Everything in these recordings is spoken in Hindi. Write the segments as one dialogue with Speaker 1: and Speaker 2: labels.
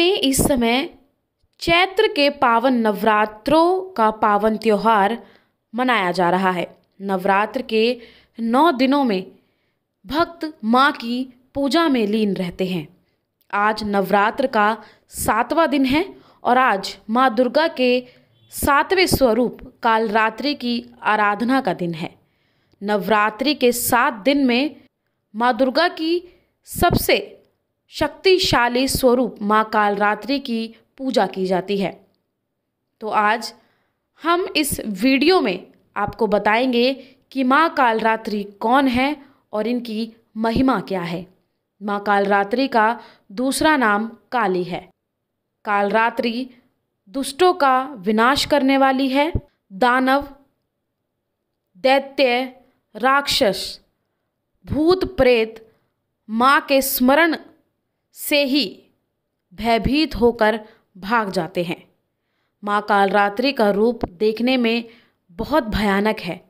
Speaker 1: में इस समय चैत्र के पावन नवरात्रों का पावन त्यौहार मनाया जा रहा है नवरात्र के नौ दिनों में भक्त माँ की पूजा में लीन रहते हैं आज नवरात्र का सातवां दिन है और आज माँ दुर्गा के सातवें स्वरूप कालरात्रि की आराधना का दिन है नवरात्रि के सात दिन में माँ दुर्गा की सबसे शक्तिशाली स्वरूप माँ कालरात्रि की पूजा की जाती है तो आज हम इस वीडियो में आपको बताएंगे कि माँ कालरात्रि कौन है और इनकी महिमा क्या है माँ कालरात्रि का दूसरा नाम काली है कालरात्रि दुष्टों का विनाश करने वाली है दानव दैत्य राक्षस भूत प्रेत माँ के स्मरण से ही भयभीत होकर भाग जाते हैं माँ कालरात्रि का रूप देखने में बहुत भयानक है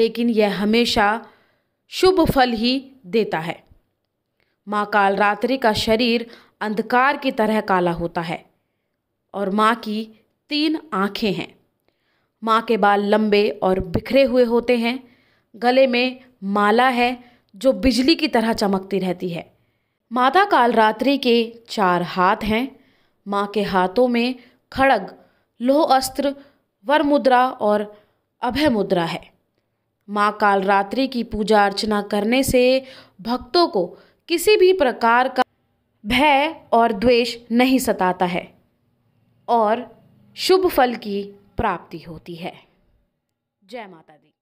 Speaker 1: लेकिन यह हमेशा शुभ फल ही देता है माँ कालरात्रि का शरीर अंधकार की तरह काला होता है और माँ की तीन आँखें हैं माँ के बाल लंबे और बिखरे हुए होते हैं गले में माला है जो बिजली की तरह चमकती रहती है माता कालरात्रि के चार हाथ हैं माँ के हाथों में खड़ग लोह अस्त्र वर मुद्रा और अभय मुद्रा है माँ कालरात्रि की पूजा अर्चना करने से भक्तों को किसी भी प्रकार का भय और द्वेष नहीं सताता है और शुभ फल की प्राप्ति होती है जय माता दी